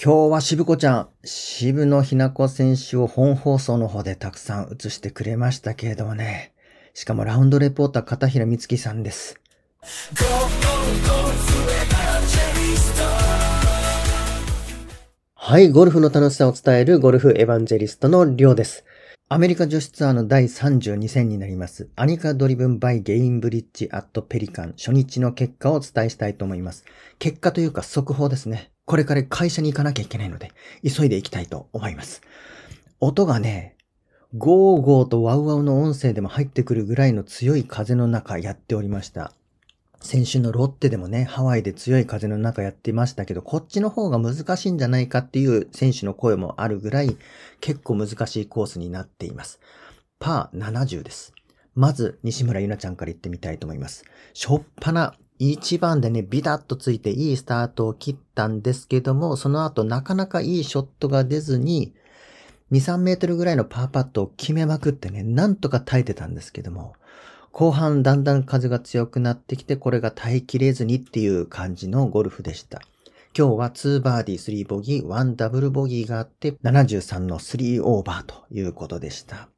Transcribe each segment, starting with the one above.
今日は渋子ちゃん、渋野ひな子選手を本放送の方でたくさん映してくれましたけれどもね。しかもラウンドレポーター片平美月さんです。はい、ゴルフの楽しさを伝えるゴルフエヴァンジェリストのりょうです。アメリカ女子ツアーの第32戦になります。アニカドリブンバイゲインブリッジアットペリカン初日の結果をお伝えしたいと思います。結果というか速報ですね。これから会社に行かなきゃいけないので、急いで行きたいと思います。音がね、ゴーゴーとワウワウの音声でも入ってくるぐらいの強い風の中やっておりました。先週のロッテでもね、ハワイで強い風の中やってましたけど、こっちの方が難しいんじゃないかっていう選手の声もあるぐらい、結構難しいコースになっています。パー70です。まず、西村ゆなちゃんから言ってみたいと思います。しょっぱな一番でね、ビタッとついていいスタートを切ったんですけども、その後なかなかいいショットが出ずに、2、3メートルぐらいのパーパットを決めまくってね、なんとか耐えてたんですけども、後半だんだん風が強くなってきて、これが耐えきれずにっていう感じのゴルフでした。今日は2バーディー、3ボギー、1ダブルボギーがあって、73の3オーバーということでした。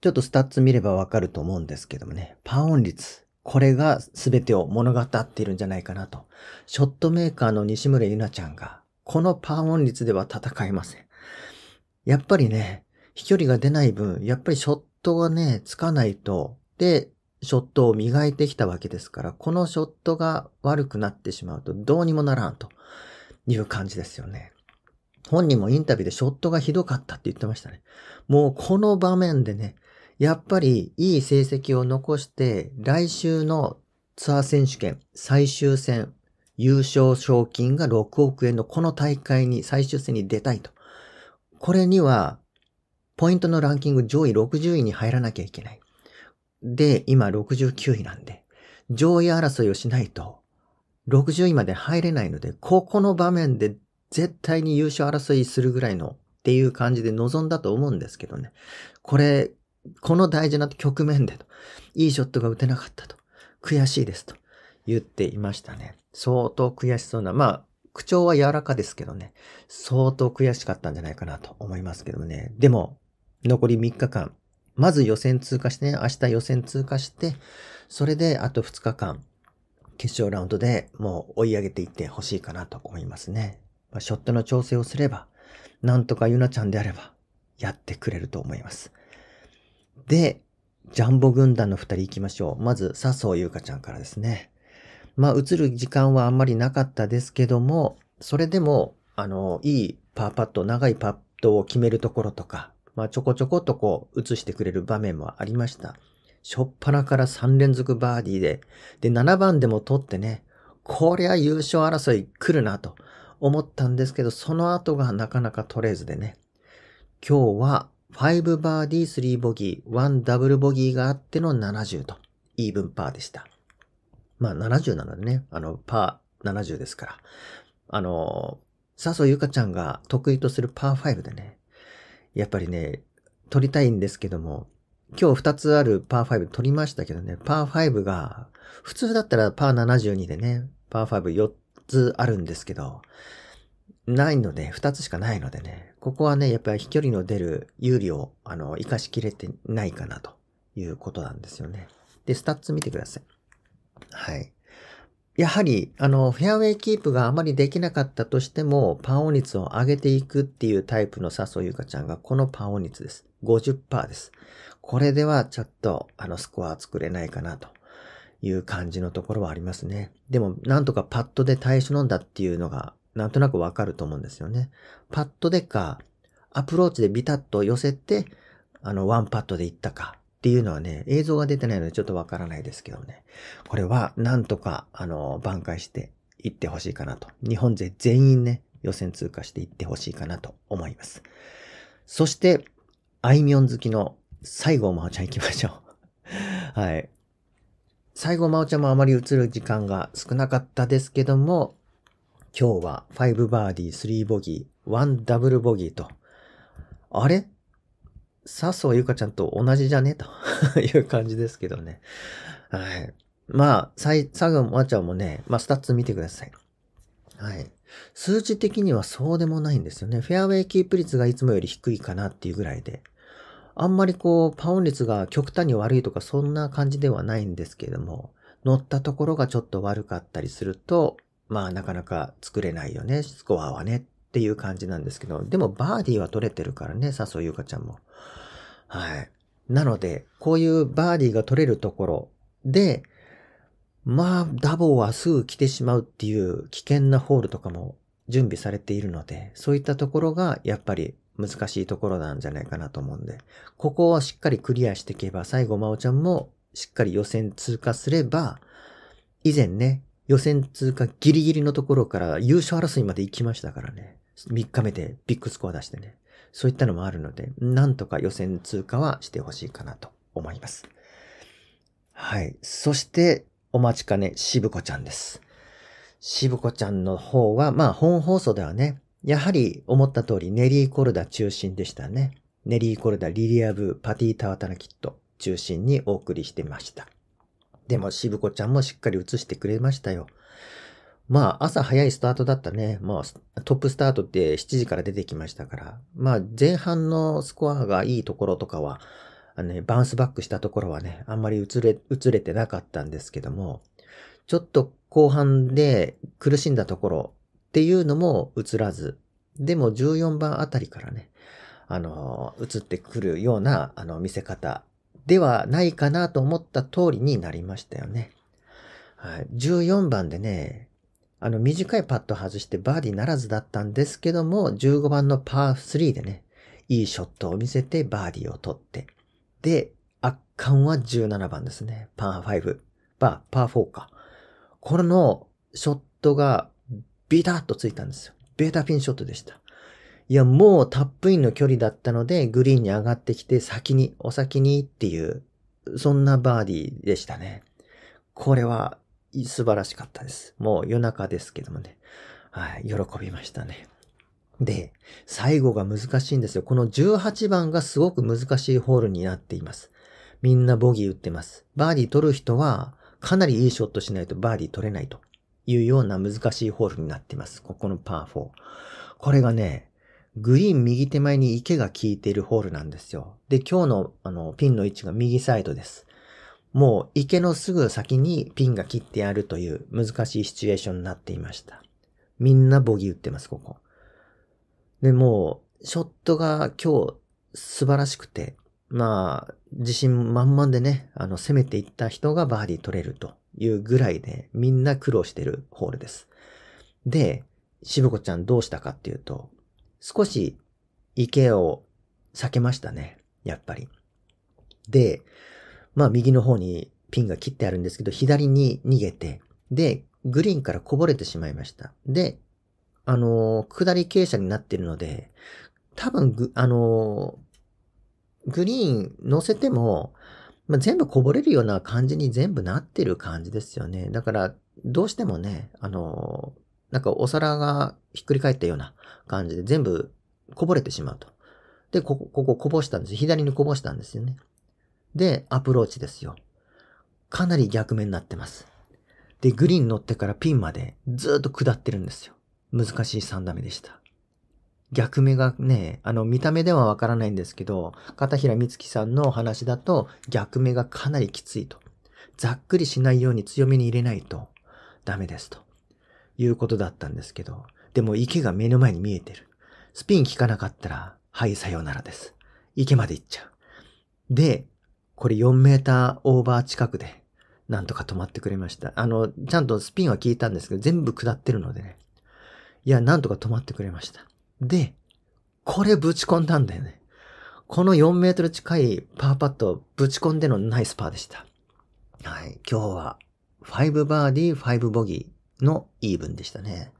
ちょっとスタッツ見ればわかると思うんですけどもね、パーオン率これが全てを物語っているんじゃないかなと。ショットメーカーの西村ゆなちゃんが、このパーオン率では戦えません。やっぱりね、飛距離が出ない分、やっぱりショットがね、つかないと、で、ショットを磨いてきたわけですから、このショットが悪くなってしまうとどうにもならんという感じですよね。本人もインタビューでショットがひどかったって言ってましたね。もうこの場面でね、やっぱりいい成績を残して、来週のツアー選手権最終戦、優勝賞金が6億円のこの大会に最終戦に出たいと。これには、ポイントのランキング上位60位に入らなきゃいけない。で、今69位なんで、上位争いをしないと、60位まで入れないので、ここの場面で絶対に優勝争いするぐらいのっていう感じで臨んだと思うんですけどね。これ、この大事な局面でと、いいショットが打てなかったと、悔しいですと言っていましたね。相当悔しそうな、まあ、口調は柔らかですけどね、相当悔しかったんじゃないかなと思いますけどね。でも、残り3日間、まず予選通過してね、明日予選通過して、それであと2日間、決勝ラウンドでもう追い上げていってほしいかなと思いますね。ショットの調整をすれば、なんとかゆなちゃんであれば、やってくれると思います。で、ジャンボ軍団の二人行きましょう。まず、笹生優香ちゃんからですね。まあ、映る時間はあんまりなかったですけども、それでも、あの、いいパーパット、長いパットを決めるところとか、まあ、ちょこちょことこう、映してくれる場面もありました。しょっぱなから3連続バーディーで、で、7番でも取ってね、こりゃ優勝争い来るなと思ったんですけど、その後がなかなか取れずでね、今日は5バーディー、3ボギー、1ダブルボギーがあっての70と、イーブンパーでした。まあ70なのでね、あの、パー70ですから。あの、笹生ゆかちゃんが得意とするパー5でね、やっぱりね、取りたいんですけども、今日2つあるパー5取りましたけどね、パー5が、普通だったらパー72でね、パー54つあるんですけど、ないので、二つしかないのでね、ここはね、やっぱり飛距離の出る有利を、あの、活かしきれてないかなということなんですよね。で、スタッツ見てください。はい。やはり、あの、フェアウェイキープがあまりできなかったとしても、パーオン率を上げていくっていうタイプの笹生優香ちゃんが、このパーオン率です。50%です。これではちょっと、あの、スコア作れないかなという感じのところはありますね。でも、なんとかパッドで対処飲んだっていうのがなんとなくわかると思うんですよね。パットでか、アプローチでビタッと寄せて、あの、ワンパッドでいったかっていうのはね、映像が出てないのでちょっとわからないですけどね。これは、なんとか、あの、挽回していってほしいかなと。日本勢全員ね、予選通過していってほしいかなと思います。そして、あいみょん好きの西郷真央ちゃん行きましょう。はい。西郷真央ちゃんもあまり映る時間が少なかったですけども、今日は5バーディー、3ボギー、1ダブルボギーと、あれ笹生優香ちゃんと同じじゃねと いう感じですけどね。はい。まあ、佐賀まちゃんもね、まあ、スタッツ見てください。はい。数値的にはそうでもないんですよね。フェアウェイキープ率がいつもより低いかなっていうぐらいで。あんまりこう、パオン率が極端に悪いとかそんな感じではないんですけれども、乗ったところがちょっと悪かったりすると、まあなかなか作れないよね、スコアはねっていう感じなんですけど、でもバーディーは取れてるからね、笹生優香ちゃんも。はい。なので、こういうバーディーが取れるところで、まあ、ダボはすぐ来てしまうっていう危険なホールとかも準備されているので、そういったところがやっぱり難しいところなんじゃないかなと思うんで、ここをしっかりクリアしていけば、最後、まおちゃんもしっかり予選通過すれば、以前ね、予選通過ギリギリのところから優勝争いまで行きましたからね。3日目でビッグスコア出してね。そういったのもあるので、なんとか予選通過はしてほしいかなと思います。はい。そして、お待ちかね、しぶこちゃんです。しぶこちゃんの方は、まあ本放送ではね、やはり思った通りネリー・コルダ中心でしたね。ネリー・コルダ、リリアブ、パティ・タワタナキット中心にお送りしてました。でも、しぶこちゃんもしっかり映してくれましたよ。まあ、朝早いスタートだったね。まあ、トップスタートって7時から出てきましたから。まあ、前半のスコアがいいところとかは、あのね、バウンスバックしたところはね、あんまり映れ、映れてなかったんですけども、ちょっと後半で苦しんだところっていうのも映らず、でも14番あたりからね、あの、映ってくるような、あの、見せ方ではないかなと思った通りになりましたよね。はい、14番でね、あの短いパット外してバーディーならずだったんですけども、15番のパー3でね、いいショットを見せてバーディーを取って、で、圧巻は17番ですね。パー5、パー、パー4か。これのショットがビタッとついたんですよ。ベータピンショットでした。いや、もうタップインの距離だったので、グリーンに上がってきて、先に、お先にっていう、そんなバーディーでしたね。これは素晴らしかったです。もう夜中ですけどもね。はい、喜びましたね。で、最後が難しいんですよ。この18番がすごく難しいホールになっています。みんなボギー打ってます。バーディー取る人は、かなりいいショットしないとバーディー取れないというような難しいホールになっています。ここのパー4。これがね、グリーン右手前に池が効いているホールなんですよ。で、今日のあのピンの位置が右サイドです。もう池のすぐ先にピンが切ってあるという難しいシチュエーションになっていました。みんなボギー打ってます、ここ。で、もう、ショットが今日素晴らしくて、まあ、自信満々でね、あの、攻めていった人がバーディー取れるというぐらいで、みんな苦労してるホールです。で、しぶこちゃんどうしたかっていうと、少し池を避けましたね。やっぱり。で、まあ右の方にピンが切ってあるんですけど、左に逃げて、で、グリーンからこぼれてしまいました。で、あのー、下り傾斜になってるので、多分あのー、グリーン乗せても、まあ、全部こぼれるような感じに全部なってる感じですよね。だから、どうしてもね、あのー、なんかお皿がひっくり返ったような感じで全部こぼれてしまうと。で、ここ、こここぼしたんです。左にこぼしたんですよね。で、アプローチですよ。かなり逆目になってます。で、グリーン乗ってからピンまでずっと下ってるんですよ。難しい3打目でした。逆目がね、あの、見た目ではわからないんですけど、片平美月さんのお話だと、逆目がかなりきついと。ざっくりしないように強めに入れないとダメですと。いうことだったんですけど、でも池が目の前に見えてる。スピン効かなかったら、はい、さようならです。池まで行っちゃう。で、これ4メーターオーバー近くで、なんとか止まってくれました。あの、ちゃんとスピンは効いたんですけど、全部下ってるのでね。いや、なんとか止まってくれました。で、これぶち込んだんだよね。この4メートル近いパーパットぶち込んでのナイスパーでした。はい。今日は5バーディー、5ボギー、のイーブンでしたね。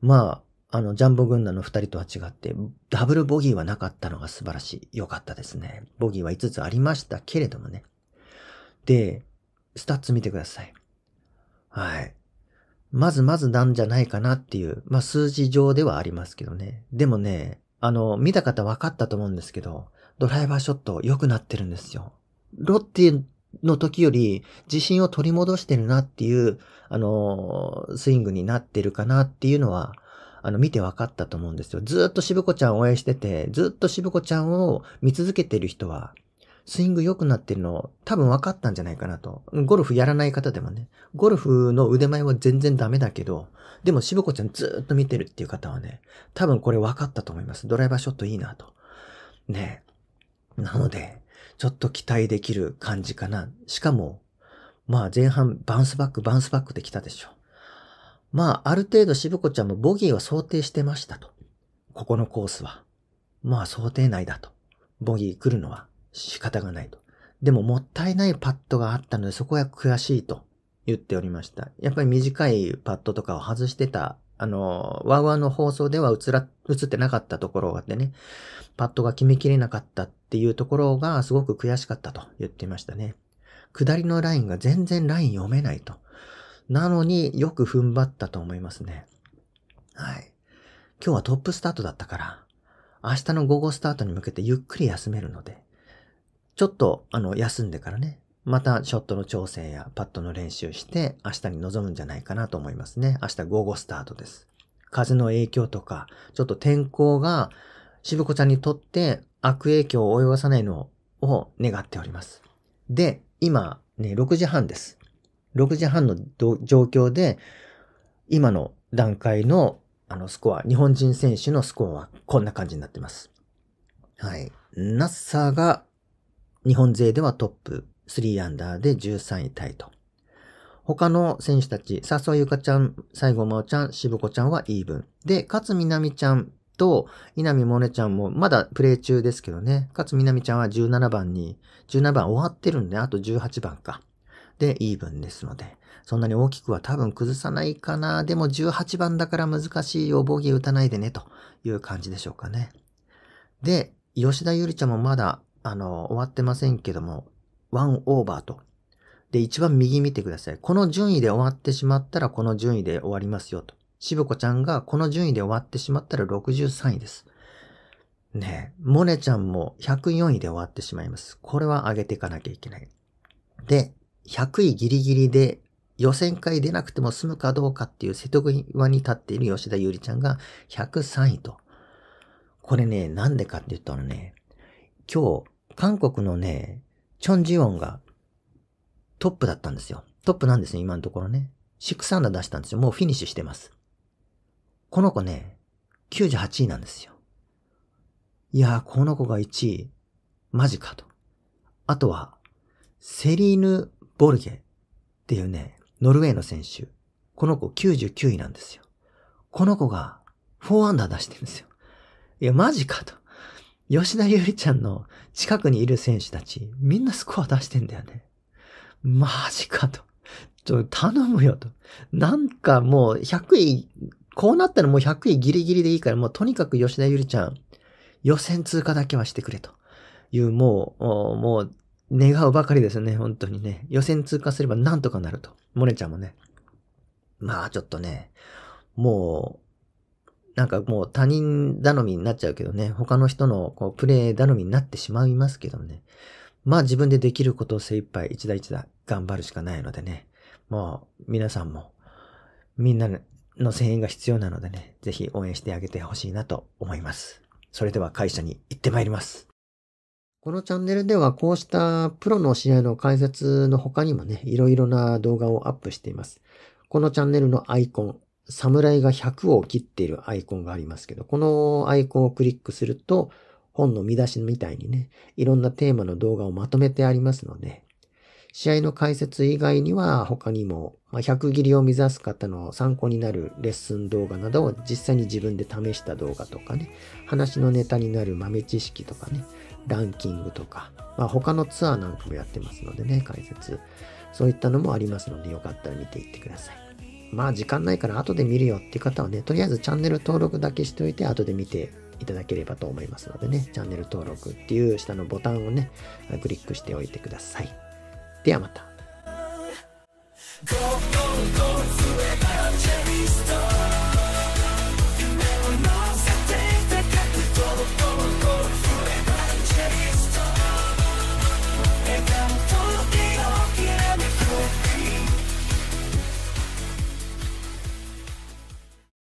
まあ、あの、ジャンボ軍団の二人とは違って、ダブルボギーはなかったのが素晴らしい。良かったですね。ボギーは5つありましたけれどもね。で、スタッツ見てください。はい。まずまずなんじゃないかなっていう、まあ数字上ではありますけどね。でもね、あの、見た方分かったと思うんですけど、ドライバーショット良くなってるんですよ。ロッティの時より自信を取り戻してるなっていう、あの、スイングになってるかなっていうのは、あの、見て分かったと思うんですよ。ずっとしぶこちゃんを応援してて、ずっとしぶこちゃんを見続けてる人は、スイング良くなってるの多分分かったんじゃないかなと。ゴルフやらない方でもね。ゴルフの腕前は全然ダメだけど、でもしぶこちゃんずっと見てるっていう方はね、多分これ分かったと思います。ドライバーショットいいなと。ねなので、ちょっと期待できる感じかな。しかも、まあ前半バウンスバック、バウンスバックできたでしょ。まあある程度渋子ちゃんもボギーは想定してましたと。ここのコースは。まあ想定内だと。ボギー来るのは仕方がないと。でももったいないパッドがあったのでそこは悔しいと言っておりました。やっぱり短いパッドとかを外してたあの、ワウワウの放送では映ら、映ってなかったところがあってね、パッドが決めきれなかったっていうところがすごく悔しかったと言ってましたね。下りのラインが全然ライン読めないと。なのによく踏ん張ったと思いますね。はい。今日はトップスタートだったから、明日の午後スタートに向けてゆっくり休めるので、ちょっと、あの、休んでからね、またショットの調整やパットの練習して明日に臨むんじゃないかなと思いますね。明日午後スタートです。風の影響とか、ちょっと天候が渋子ちゃんにとって悪影響を及ぼさないのを願っております。で、今ね、6時半です。6時半の状況で、今の段階のあのスコア、日本人選手のスコアはこんな感じになってます。はい。ナッサーが日本勢ではトップ3アンダーで13位タイと。他の選手たち、笹ゆかちゃん、西郷真央ちゃん、渋子ちゃんはイーブン。で、勝みなみちゃんと稲見萌寧ちゃんもまだプレイ中ですけどね、勝みなみちゃんは17番に、17番終わってるんで、あと18番か。で、イーブンですので、そんなに大きくは多分崩さないかな。でも18番だから難しいよ、ボギー打たないでね、という感じでしょうかね。で、吉田ゆりちゃんもまだ、あの、終わってませんけども、1オーバーと。で、一番右見てください。この順位で終わってしまったらこの順位で終わりますよと。しぶこちゃんがこの順位で終わってしまったら63位です。ねえ、モネちゃんも104位で終わってしまいます。これは上げていかなきゃいけない。で、100位ギリギリで予選会出なくても済むかどうかっていう瀬戸際に立っている吉田ゆりちゃんが103位と。これね、なんでかって言ったらね、今日、韓国のね、チョンジオンがトップだったんですよ。トップなんですね、今のところね。6アンダー出したんですよ。もうフィニッシュしてます。この子ね、98位なんですよ。いやー、この子が1位。マジかと。あとは、セリーヌ・ボルゲっていうね、ノルウェーの選手。この子99位なんですよ。この子が4アンダー出してるんですよ。いや、マジかと。吉田優里ちゃんの近くにいる選手たち、みんなスコア出してんだよね。マジかと。ちょ、っと頼むよと。なんかもう100位、こうなったらもう100位ギリギリでいいから、もうとにかく吉田優里ちゃん、予選通過だけはしてくれという、もう、もう、願うばかりですね、本当にね。予選通過すればなんとかなると。モネちゃんもね。まあちょっとね、もう、なんかもう他人頼みになっちゃうけどね、他の人のこうプレイ頼みになってしまいますけどね。まあ自分でできることを精一杯一打一打頑張るしかないのでね。もう皆さんもみんなの声援が必要なのでね、ぜひ応援してあげてほしいなと思います。それでは会社に行ってまいります。このチャンネルではこうしたプロの試合の解説の他にもね、いろいろな動画をアップしています。このチャンネルのアイコン、侍が100を切っているアイコンがありますけど、このアイコンをクリックすると、本の見出しみたいにね、いろんなテーマの動画をまとめてありますので、試合の解説以外には他にも、まあ、100切りを目指す方の参考になるレッスン動画などを実際に自分で試した動画とかね、話のネタになる豆知識とかね、ランキングとか、まあ、他のツアーなんかもやってますのでね、解説。そういったのもありますので、よかったら見ていってください。まあ時間ないから後で見るよっていう方はね、とりあえずチャンネル登録だけしておいて後で見ていただければと思いますのでね、チャンネル登録っていう下のボタンをね、クリックしておいてください。ではまた。